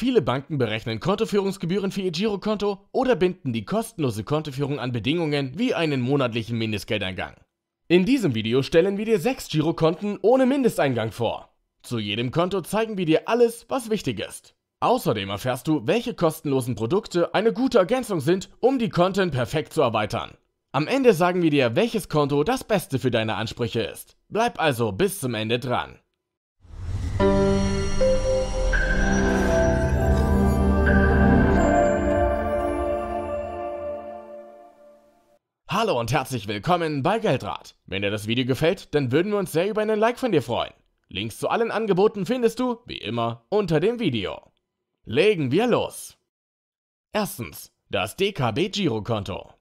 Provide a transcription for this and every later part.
Viele Banken berechnen Kontoführungsgebühren für ihr Girokonto oder binden die kostenlose Kontoführung an Bedingungen wie einen monatlichen Mindestgeldeingang. In diesem Video stellen wir dir 6 Girokonten ohne Mindesteingang vor. Zu jedem Konto zeigen wir dir alles, was wichtig ist. Außerdem erfährst du, welche kostenlosen Produkte eine gute Ergänzung sind, um die Konten perfekt zu erweitern. Am Ende sagen wir dir, welches Konto das Beste für deine Ansprüche ist. Bleib also bis zum Ende dran. Hallo und herzlich willkommen bei Geldrat. Wenn dir das Video gefällt, dann würden wir uns sehr über einen Like von dir freuen. Links zu allen Angeboten findest du, wie immer, unter dem Video. Legen wir los! Erstens, das DKB-Girokonto.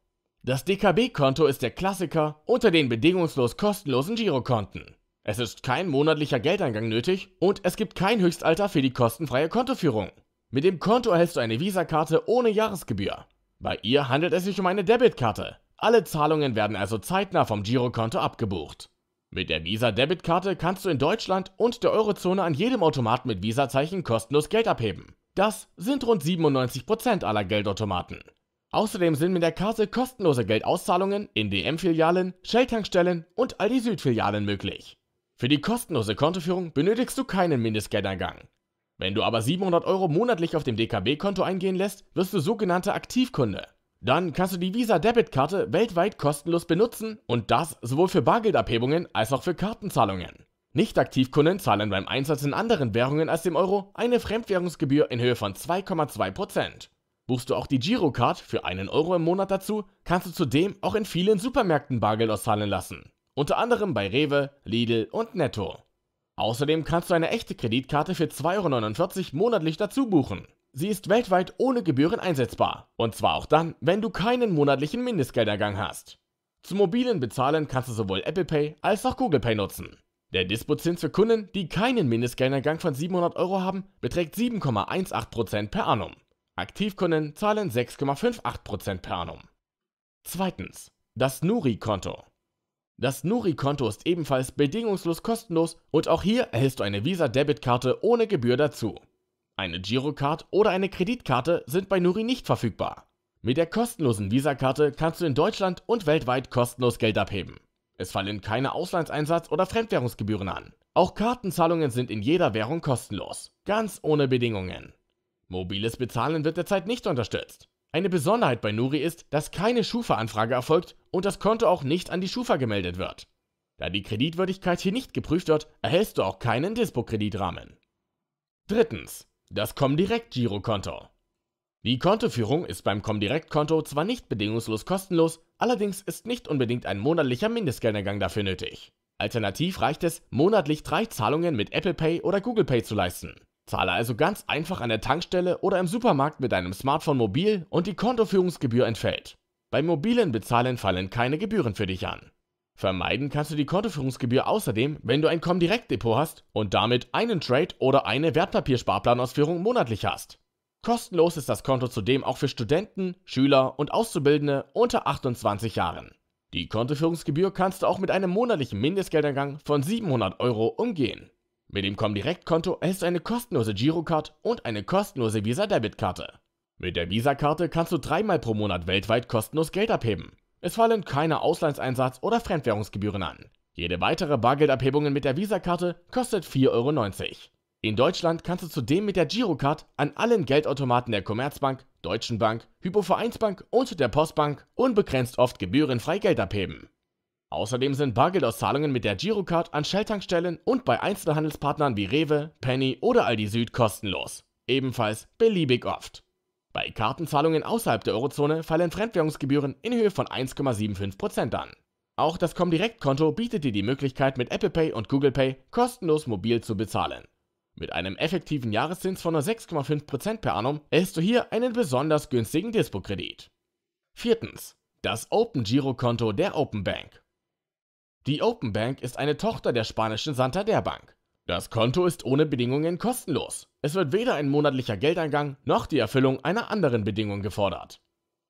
Das DKB-Konto ist der Klassiker unter den bedingungslos kostenlosen Girokonten. Es ist kein monatlicher Geldeingang nötig und es gibt kein Höchstalter für die kostenfreie Kontoführung. Mit dem Konto erhältst du eine Visakarte ohne Jahresgebühr. Bei ihr handelt es sich um eine Debitkarte, alle Zahlungen werden also zeitnah vom Girokonto abgebucht. Mit der Visa-Debitkarte kannst du in Deutschland und der Eurozone an jedem Automaten mit Visa-Zeichen kostenlos Geld abheben. Das sind rund 97% aller Geldautomaten. Außerdem sind mit der Karte kostenlose Geldauszahlungen in DM-Filialen, Shell-Tankstellen und Aldi Süd-Filialen möglich. Für die kostenlose Kontoführung benötigst du keinen Mindestgeldeingang. Wenn du aber 700 Euro monatlich auf dem DKB-Konto eingehen lässt, wirst du sogenannter Aktivkunde. Dann kannst du die Visa Debitkarte weltweit kostenlos benutzen und das sowohl für Bargeldabhebungen als auch für Kartenzahlungen. Nicht-Aktivkunden zahlen beim Einsatz in anderen Währungen als dem Euro eine Fremdwährungsgebühr in Höhe von 2,2%. Buchst du auch die Girocard für einen Euro im Monat dazu, kannst du zudem auch in vielen Supermärkten Bargeld auszahlen lassen, unter anderem bei Rewe, Lidl und Netto. Außerdem kannst du eine echte Kreditkarte für 2,49 Euro monatlich dazu buchen. Sie ist weltweit ohne Gebühren einsetzbar. Und zwar auch dann, wenn du keinen monatlichen Mindestgeldergang hast. Zum mobilen Bezahlen kannst du sowohl Apple Pay als auch Google Pay nutzen. Der Dispozins für Kunden, die keinen Mindestgeldergang von 700 Euro haben, beträgt 7,18% per annum. Aktivkunden zahlen 6,58% per annum. Zweitens. Das Nuri-Konto. Das Nuri-Konto ist ebenfalls bedingungslos kostenlos und auch hier erhältst du eine Visa-Debitkarte ohne Gebühr dazu. Eine Girocard oder eine Kreditkarte sind bei Nuri nicht verfügbar. Mit der kostenlosen Visa-Karte kannst du in Deutschland und weltweit kostenlos Geld abheben. Es fallen keine Auslandseinsatz- oder Fremdwährungsgebühren an. Auch Kartenzahlungen sind in jeder Währung kostenlos, ganz ohne Bedingungen. Mobiles Bezahlen wird derzeit nicht unterstützt. Eine Besonderheit bei Nuri ist, dass keine Schufa-Anfrage erfolgt und das Konto auch nicht an die Schufa gemeldet wird. Da die Kreditwürdigkeit hier nicht geprüft wird, erhältst du auch keinen Dispo-Kreditrahmen. Drittens. Das Comdirect-Girokonto. Die Kontoführung ist beim Comdirect-Konto zwar nicht bedingungslos kostenlos, allerdings ist nicht unbedingt ein monatlicher Mindestgeldergang dafür nötig. Alternativ reicht es, monatlich drei Zahlungen mit Apple Pay oder Google Pay zu leisten. Zahle also ganz einfach an der Tankstelle oder im Supermarkt mit deinem Smartphone mobil und die Kontoführungsgebühr entfällt. Beim mobilen Bezahlen fallen keine Gebühren für dich an. Vermeiden kannst du die Kontoführungsgebühr außerdem, wenn du ein Comdirect-Depot hast und damit einen Trade oder eine Wertpapiersparplanausführung monatlich hast. Kostenlos ist das Konto zudem auch für Studenten, Schüler und Auszubildende unter 28 Jahren. Die Kontoführungsgebühr kannst du auch mit einem monatlichen Mindestgeldeingang von 700 Euro umgehen. Mit dem Comdirect-Konto erhältst du eine kostenlose Girocard und eine kostenlose Visa-Debitkarte. Mit der Visa-Karte kannst du dreimal pro Monat weltweit kostenlos Geld abheben. Es fallen keine Auslandseinsatz- oder Fremdwährungsgebühren an. Jede weitere Bargeldabhebung mit der Visa-Karte kostet 4,90 Euro. In Deutschland kannst du zudem mit der Girocard an allen Geldautomaten der Commerzbank, Deutschen Bank, Hypovereinsbank und der Postbank unbegrenzt oft gebührenfrei Geld abheben. Außerdem sind Bargeldauszahlungen mit der Girocard an Shell-Tankstellen und bei Einzelhandelspartnern wie Rewe, Penny oder Aldi Süd kostenlos. Ebenfalls beliebig oft. Bei Kartenzahlungen außerhalb der Eurozone fallen Fremdwährungsgebühren in Höhe von 1,75% an. Auch das Comdirect-Konto bietet dir die Möglichkeit, mit Apple Pay und Google Pay kostenlos mobil zu bezahlen. Mit einem effektiven Jahreszins von nur 6,5% per annum erhältst du hier einen besonders günstigen Dispo-Kredit. Viertens. Das Open Giro-Konto der Open Bank. Die Open Bank ist eine Tochter der spanischen Santander Bank. Das Konto ist ohne Bedingungen kostenlos. Es wird weder ein monatlicher Geldeingang noch die Erfüllung einer anderen Bedingung gefordert.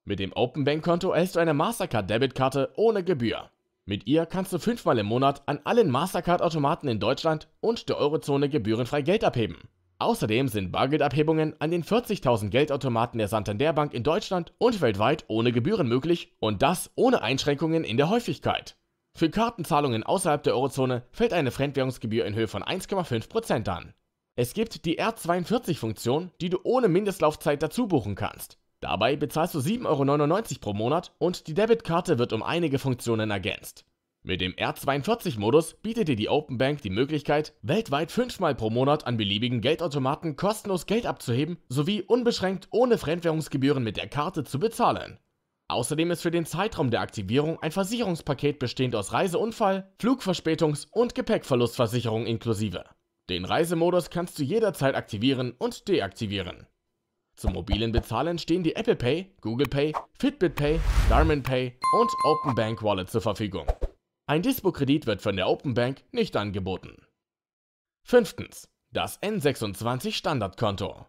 Mit dem Open Bank Konto erhältst du eine Mastercard Debitkarte ohne Gebühr. Mit ihr kannst du fünfmal im Monat an allen Mastercard Automaten in Deutschland und der Eurozone gebührenfrei Geld abheben. Außerdem sind Bargeldabhebungen an den 40.000 Geldautomaten der Santander Bank in Deutschland und weltweit ohne Gebühren möglich und das ohne Einschränkungen in der Häufigkeit. Für Kartenzahlungen außerhalb der Eurozone fällt eine Fremdwährungsgebühr in Höhe von 1,5% an. Es gibt die R42-Funktion, die du ohne Mindestlaufzeit dazu buchen kannst. Dabei bezahlst du 7,99 Euro pro Monat und die Debitkarte wird um einige Funktionen ergänzt. Mit dem R42-Modus bietet dir die Open Bank die Möglichkeit, weltweit fünfmal pro Monat an beliebigen Geldautomaten kostenlos Geld abzuheben sowie unbeschränkt ohne Fremdwährungsgebühren mit der Karte zu bezahlen. Außerdem ist für den Zeitraum der Aktivierung ein Versicherungspaket bestehend aus Reiseunfall, Flugverspätungs- und Gepäckverlustversicherung inklusive. Den Reisemodus kannst du jederzeit aktivieren und deaktivieren. Zum mobilen Bezahlen stehen die Apple Pay, Google Pay, Fitbit Pay, Garmin Pay und Open Bank Wallet zur Verfügung. Ein Dispo-Kredit wird von der Open Bank nicht angeboten. 5. Das N26 Standardkonto.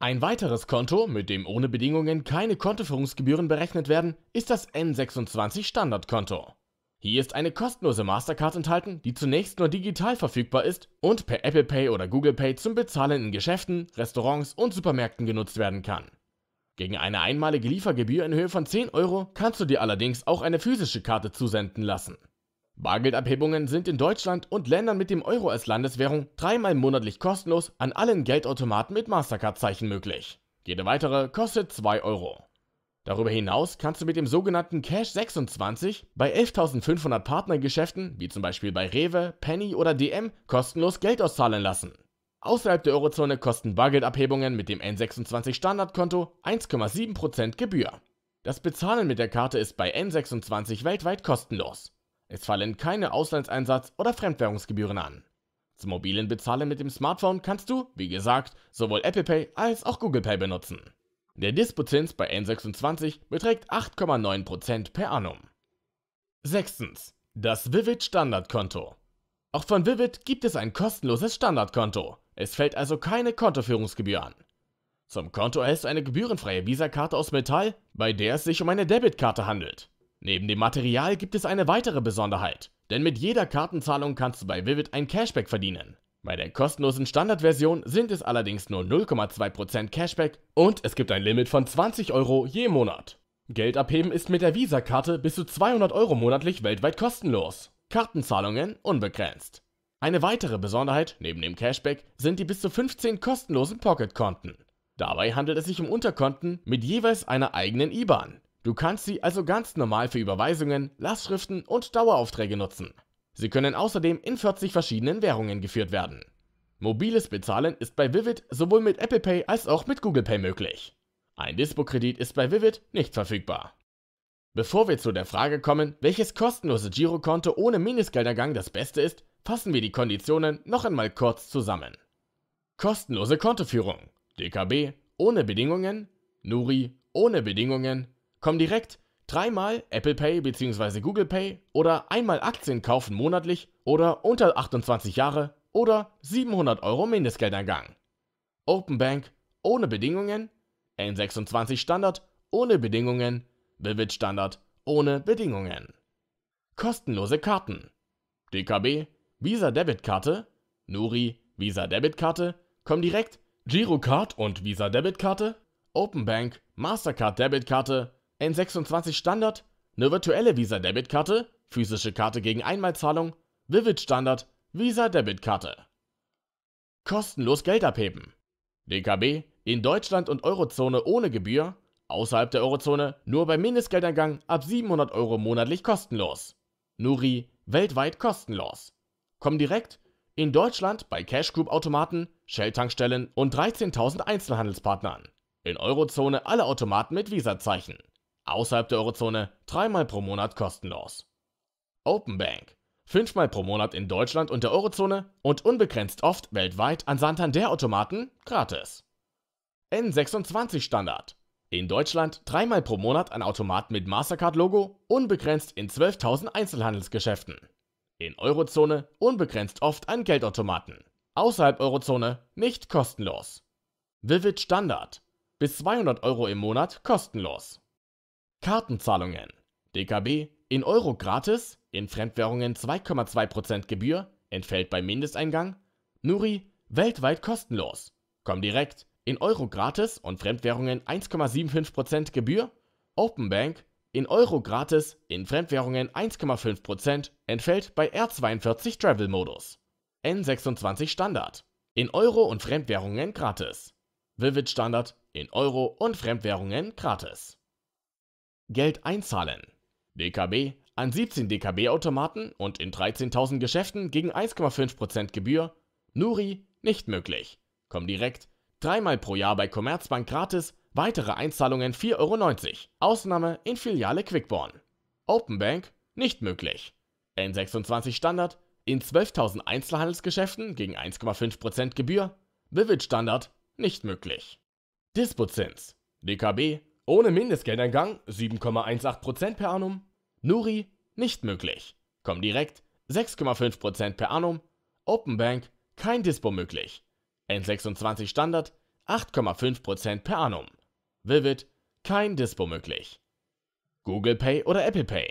Ein weiteres Konto, mit dem ohne Bedingungen keine Kontoführungsgebühren berechnet werden, ist das N26 Standardkonto. Hier ist eine kostenlose Mastercard enthalten, die zunächst nur digital verfügbar ist und per Apple Pay oder Google Pay zum Bezahlen in Geschäften, Restaurants und Supermärkten genutzt werden kann. Gegen eine einmalige Liefergebühr in Höhe von 10 Euro kannst du dir allerdings auch eine physische Karte zusenden lassen. Bargeldabhebungen sind in Deutschland und Ländern mit dem Euro als Landeswährung dreimal monatlich kostenlos an allen Geldautomaten mit Mastercard-Zeichen möglich. Jede weitere kostet 2 Euro. Darüber hinaus kannst du mit dem sogenannten Cash 26 bei 11.500 Partnergeschäften, wie zum Beispiel bei Rewe, Penny oder DM, kostenlos Geld auszahlen lassen. Außerhalb der Eurozone kosten Bargeldabhebungen mit dem N26 Standardkonto 1,7% Gebühr. Das Bezahlen mit der Karte ist bei N26 weltweit kostenlos. Es fallen keine Auslandseinsatz- oder Fremdwährungsgebühren an. Zum mobilen Bezahlen mit dem Smartphone kannst du, wie gesagt, sowohl Apple Pay als auch Google Pay benutzen. Der Dispozins bei N26 beträgt 8,9% per annum. 6. Das Vivid Standardkonto. Auch von Vivid gibt es ein kostenloses Standardkonto. Es fällt also keine Kontoführungsgebühr an. Zum Konto erhältst du eine gebührenfreie Visa-Karte aus Metall, bei der es sich um eine Debitkarte handelt. Neben dem Material gibt es eine weitere Besonderheit, denn mit jeder Kartenzahlung kannst du bei Vivid ein Cashback verdienen. Bei der kostenlosen Standardversion sind es allerdings nur 0,2% Cashback und es gibt ein Limit von 20 Euro je Monat. Geld abheben ist mit der Visa-Karte bis zu 200 Euro monatlich weltweit kostenlos. Kartenzahlungen unbegrenzt. Eine weitere Besonderheit neben dem Cashback sind die bis zu 15 kostenlosen Pocket-Konten. Dabei handelt es sich um Unterkonten mit jeweils einer eigenen IBAN. Du kannst sie also ganz normal für Überweisungen, Lastschriften und Daueraufträge nutzen. Sie können außerdem in 40 verschiedenen Währungen geführt werden. Mobiles Bezahlen ist bei Vivid sowohl mit Apple Pay als auch mit Google Pay möglich. Ein Dispo-Kredit ist bei Vivid nicht verfügbar. Bevor wir zu der Frage kommen, welches kostenlose Girokonto ohne Mindestgeldergang das beste ist, fassen wir die Konditionen noch einmal kurz zusammen. Kostenlose Kontoführung. DKB ohne Bedingungen, Nuri ohne Bedingungen, Komm direkt dreimal Apple Pay bzw. Google Pay oder einmal Aktien kaufen monatlich oder unter 28 Jahre oder 700 Euro Mindestgeldeingang. Open Bank ohne Bedingungen, N26 Standard ohne Bedingungen, Vivid Standard ohne Bedingungen. Kostenlose Karten. DKB, Visa Debitkarte, Nuri, Visa Debitkarte, direkt, Girocard und Visa Debitkarte, Open Bank, Mastercard Debitkarte, N26 Standard, eine virtuelle Visa Debitkarte, physische Karte gegen Einmalzahlung, Vivid Standard, Visa Debitkarte. Kostenlos Geld abheben. DKB in Deutschland und Eurozone ohne Gebühr, außerhalb der Eurozone nur bei Mindestgeldeingang ab 700 Euro monatlich kostenlos. Nuri weltweit kostenlos. Komm direkt in Deutschland bei Cash Group Automaten, Shell-Tankstellen und 13.000 Einzelhandelspartnern. In Eurozone alle Automaten mit Visa-Zeichen. Außerhalb der Eurozone dreimal pro Monat kostenlos. Open Bank. Fünfmal pro Monat in Deutschland und der Eurozone und unbegrenzt oft weltweit an Santander-Automaten gratis. N26 Standard. In Deutschland dreimal pro Monat an Automaten mit Mastercard-Logo, unbegrenzt in 12.000 Einzelhandelsgeschäften. In Eurozone unbegrenzt oft an Geldautomaten. Außerhalb Eurozone nicht kostenlos. Vivid Standard. Bis 200 Euro im Monat kostenlos. Kartenzahlungen. DKB in Euro gratis, in Fremdwährungen 2,2% Gebühr, entfällt bei Mindesteingang. Nuri weltweit kostenlos. Comdirect in Euro gratis und Fremdwährungen 1,75% Gebühr. Open Bank. in Euro gratis, in Fremdwährungen 1,5%, entfällt bei R42 Travel Modus. N26 Standard in Euro und Fremdwährungen gratis. Vivid Standard in Euro und Fremdwährungen gratis. Geld einzahlen. DKB an 17 DKB-Automaten und in 13.000 Geschäften gegen 1,5% Gebühr. Nuri nicht möglich. Komm direkt. dreimal pro Jahr bei Commerzbank gratis, weitere Einzahlungen 4,90 Euro. Ausnahme in Filiale Quickborn. Open Bank. nicht möglich. N26 Standard in 12.000 Einzelhandelsgeschäften gegen 1,5% Gebühr. Vivid Standard nicht möglich. Dispozins. DKB ohne Mindestgeldeingang 7,18% per annum. Nuri nicht möglich. Komm direkt 6,5% per annum. Bank kein Dispo möglich. N26 Standard 8,5% per annum. Vivid kein Dispo möglich. Google Pay oder Apple Pay.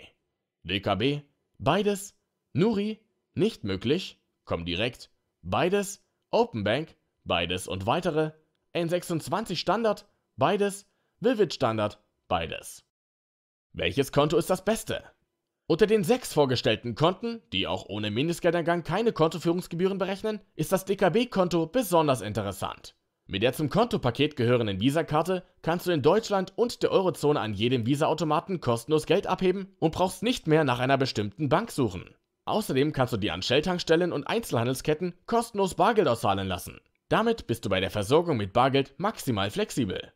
DKB beides. Nuri nicht möglich. Komm direkt beides. Open Bank beides und weitere. N26 Standard beides. Vivid Standard, beides. Welches Konto ist das beste? Unter den sechs vorgestellten Konten, die auch ohne Mindestgeldeingang keine Kontoführungsgebühren berechnen, ist das DKB-Konto besonders interessant. Mit der zum Kontopaket gehörenden Visa-Karte kannst du in Deutschland und der Eurozone an jedem Visa-Automaten kostenlos Geld abheben und brauchst nicht mehr nach einer bestimmten Bank suchen. Außerdem kannst du dir an Shell-Tankstellen und Einzelhandelsketten kostenlos Bargeld auszahlen lassen. Damit bist du bei der Versorgung mit Bargeld maximal flexibel.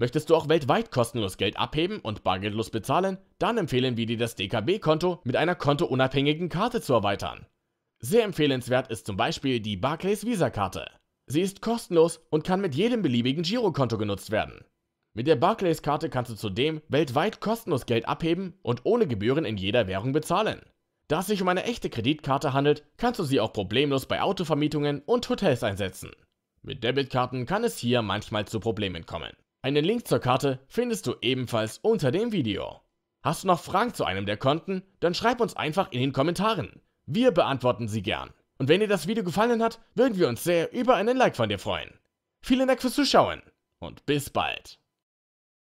Möchtest du auch weltweit kostenlos Geld abheben und bargeldlos bezahlen? Dann empfehlen wir dir das DKB-Konto mit einer kontounabhängigen Karte zu erweitern. Sehr empfehlenswert ist zum Beispiel die Barclays Visa-Karte. Sie ist kostenlos und kann mit jedem beliebigen Girokonto genutzt werden. Mit der Barclays-Karte kannst du zudem weltweit kostenlos Geld abheben und ohne Gebühren in jeder Währung bezahlen. Da es sich um eine echte Kreditkarte handelt, kannst du sie auch problemlos bei Autovermietungen und Hotels einsetzen. Mit Debitkarten kann es hier manchmal zu Problemen kommen. Einen Link zur Karte findest du ebenfalls unter dem Video. Hast du noch Fragen zu einem der Konten? Dann schreib uns einfach in den Kommentaren. Wir beantworten sie gern. Und wenn dir das Video gefallen hat, würden wir uns sehr über einen Like von dir freuen. Vielen Dank fürs Zuschauen und bis bald.